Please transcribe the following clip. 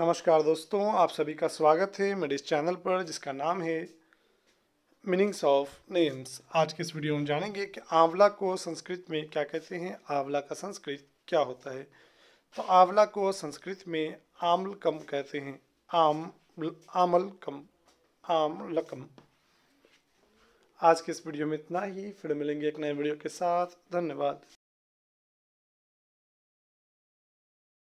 नमस्कार दोस्तों आप सभी का स्वागत है मेरे इस चैनल पर जिसका नाम है मीनिंग्स ऑफ नेम्स आज के इस वीडियो में जानेंगे कि आंवला को संस्कृत में क्या कहते हैं आंवला का संस्कृत क्या होता है तो आंवला को संस्कृत में आम्लकम कहते हैं आम आमलकम आमलकम आज के इस वीडियो में इतना ही फिर मिलेंगे एक नए वीडियो के साथ धन्यवाद